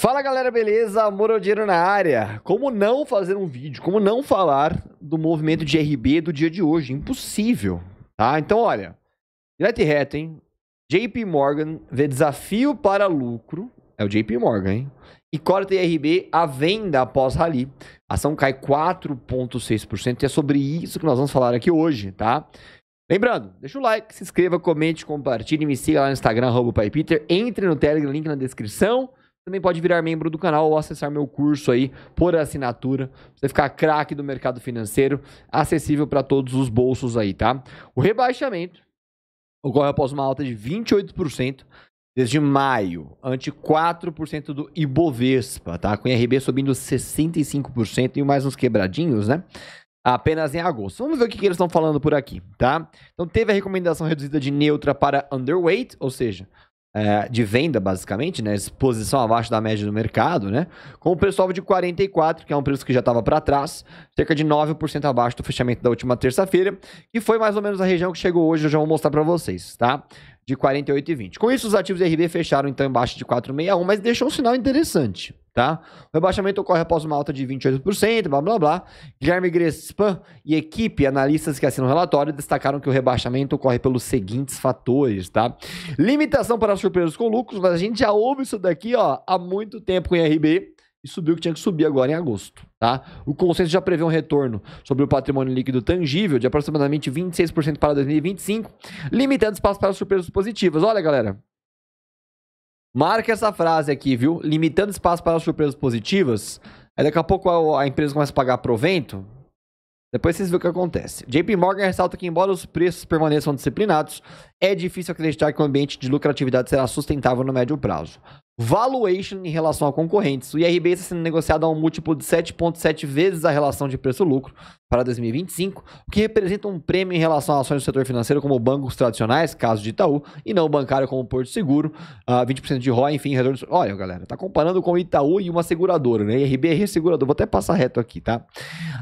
Fala galera, beleza? Amor ao dinheiro na área. Como não fazer um vídeo, como não falar do movimento de RB do dia de hoje? Impossível, tá? Então olha, direto e reto, hein? JP Morgan vê desafio para lucro, é o JP Morgan, hein? E corta IRB a venda após rally. A ação cai 4,6% e é sobre isso que nós vamos falar aqui hoje, tá? Lembrando, deixa o like, se inscreva, comente, compartilhe, me siga lá no Instagram, Peter, entre no Telegram, link na descrição também pode virar membro do canal ou acessar meu curso aí por assinatura. Você ficar craque do mercado financeiro, acessível para todos os bolsos aí, tá? O rebaixamento ocorre após uma alta de 28% desde maio, ante 4% do Ibovespa, tá? Com o IRB subindo 65% e mais uns quebradinhos, né? Apenas em agosto. Vamos ver o que, que eles estão falando por aqui, tá? Então teve a recomendação reduzida de neutra para underweight, ou seja, é, de venda, basicamente, né? Exposição abaixo da média do mercado, né? Com o preço-alvo de 44, que é um preço que já estava para trás, cerca de 9% abaixo do fechamento da última terça-feira, que foi mais ou menos a região que chegou hoje, eu já vou mostrar para vocês, tá? De 48,20. Com isso, os ativos RB fecharam então embaixo de 461, mas deixou um sinal interessante. Tá? O rebaixamento ocorre após uma alta de 28%, blá blá blá. Guilherme Grespan e equipe, analistas que assinam o relatório, destacaram que o rebaixamento ocorre pelos seguintes fatores, tá? Limitação para surpresas com lucros, mas a gente já ouve isso daqui, ó, há muito tempo com o IRB e subiu o que tinha que subir agora em agosto. Tá? O consenso já prevê um retorno sobre o patrimônio líquido tangível de aproximadamente 26% para 2025, limitando espaço para surpresas positivas. Olha, galera, Marca essa frase aqui, viu? Limitando espaço para surpresas positivas. Aí daqui a pouco a, empresa começa a pagar provento. Depois vocês veem o que acontece. JP Morgan ressalta que, embora os preços permaneçam disciplinados, é difícil acreditar que o ambiente de lucratividade será sustentável no médio prazo valuation em relação a concorrentes. O IRB está sendo negociado a um múltiplo de 7,7 vezes a relação de preço-lucro para 2025, o que representa um prêmio em relação a ações do setor financeiro como bancos tradicionais, caso de Itaú, e não bancário como Porto Seguro, uh, ah, 20% de ROI, enfim, retorno... Olha, galera, tá comparando com Itaú e uma seguradora, né? IRB é ressegurador, vou até passar reto aqui, tá?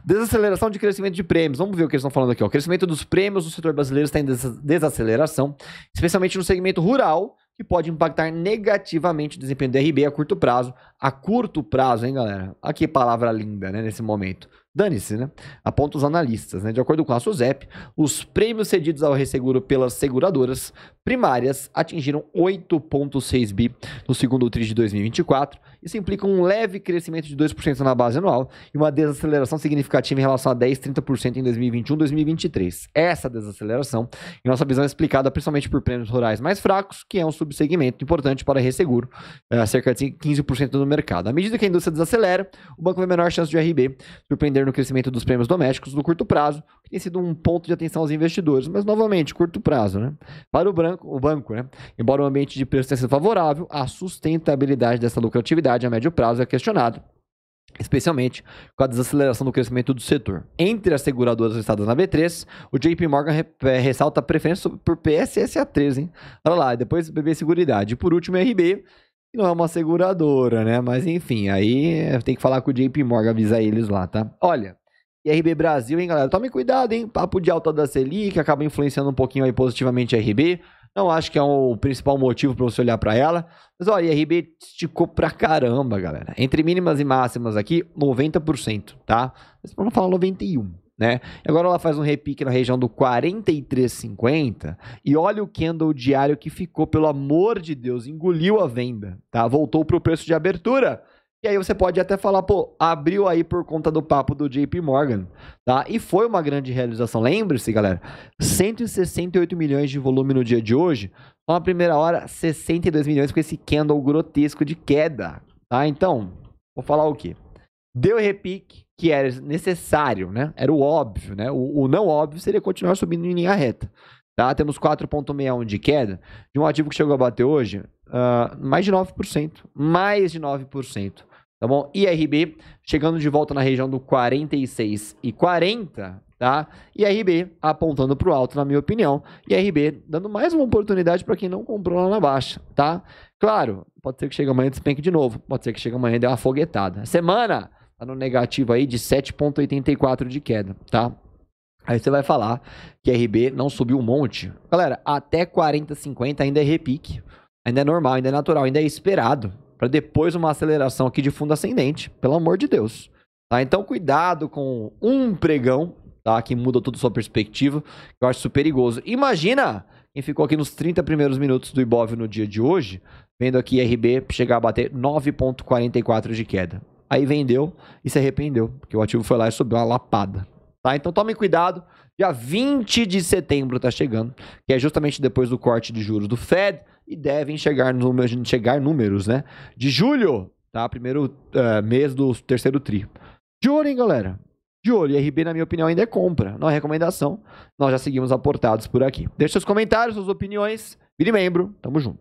Desaceleração de crescimento de prêmios, vamos ver o que eles estão falando aqui, ó. O crescimento dos prêmios no setor brasileiro está em desaceleração, especialmente no segmento rural, que pode impactar negativamente o desempenho do RB a curto prazo. A curto prazo, hein, galera? Aqui palavra linda, né, nesse momento dane-se, né? Aponta os analistas, né? De acordo com a SUSEP, os prêmios cedidos ao resseguro pelas seguradoras primárias atingiram 8,6 bi no segundo trimestre de 2024. Isso implica um leve crescimento de 2% na base anual e uma desaceleração significativa em relação a 10, 30% em 2021 2023. Essa desaceleração, em nossa visão, é explicada principalmente por prêmios rurais mais fracos, que é um subsegmento importante para resseguro, é, cerca de 15% do mercado. À medida que a indústria desacelera, o banco vê menor chance de RB surpreender no crescimento dos prêmios domésticos no curto prazo, que tem sido um ponto de atenção aos investidores, mas novamente, curto prazo, né? Para o, branco, o banco, né? Embora o ambiente de preço tenha sido favorável, a sustentabilidade dessa lucratividade a médio prazo é questionada especialmente com a desaceleração do crescimento do setor. Entre as seguradoras listadas na B3, o JP Morgan re é, ressalta a preferência por PSSA3, hein? Olha lá, depois BB Seguridade. E por último, RB, não é uma seguradora, né? Mas enfim, aí tem que falar com o JP Morgan, avisar eles lá, tá? Olha, IRB Brasil, hein, galera? Tome cuidado, hein? Papo de alta da Selic acaba influenciando um pouquinho aí positivamente a IRB. Não acho que é o principal motivo para você olhar para ela. Mas olha, a IRB esticou pra caramba, galera. Entre mínimas e máximas aqui, 90%, tá? Mas para não falar 91% né? Agora ela faz um repique na região do 43,50 e olha o candle diário que ficou, pelo amor de Deus, engoliu a venda, tá? Voltou para o preço de abertura. E aí você pode até falar, pô, abriu aí por conta do papo do JP Morgan, tá? E foi uma grande realização. Lembre-se, galera, 168 milhões de volume no dia de hoje, só na primeira hora 62 milhões com esse candle grotesco de queda, tá? Então, vou falar o quê? deu repique, que era necessário, né? Era o óbvio, né? O, o não óbvio seria continuar subindo em linha reta. Tá? Temos 4,61 de queda de um ativo que chegou a bater hoje uh, mais de 9%. Mais de 9%. Tá bom? IRB chegando de volta na região do 46 e 40, tá? IRB apontando para o alto, na minha opinião. IRB dando mais uma oportunidade para quem não comprou lá na baixa, tá? Claro, pode ser que chegue amanhã despenque de novo, pode ser que chegue amanhã e dê uma foguetada. Semana tá no negativo aí de 7,84 de queda, tá? Aí você vai falar que RB não subiu um monte. Galera, até 40, 50 ainda é repique. Ainda é normal, ainda é natural, ainda é esperado. Para depois uma aceleração aqui de fundo ascendente, pelo amor de Deus. Tá? Então, cuidado com um pregão, tá? Que muda toda sua perspectiva, que eu acho isso perigoso. Imagina quem ficou aqui nos 30 primeiros minutos do Ibov no dia de hoje, vendo aqui RB chegar a bater 9,44 de queda aí vendeu e se arrependeu, porque o ativo foi lá e subiu uma lapada. Tá? Então tome cuidado, dia 20 de setembro está chegando, que é justamente depois do corte de juros do Fed, e devem chegar números, chegar números né? De julho, tá? Primeiro uh, mês do terceiro tri. De olho, hein, galera? De olho. E RB, na minha opinião, ainda é compra. Não é recomendação. Nós já seguimos aportados por aqui. Deixe seus comentários, suas opiniões. Vire membro. Tamo junto.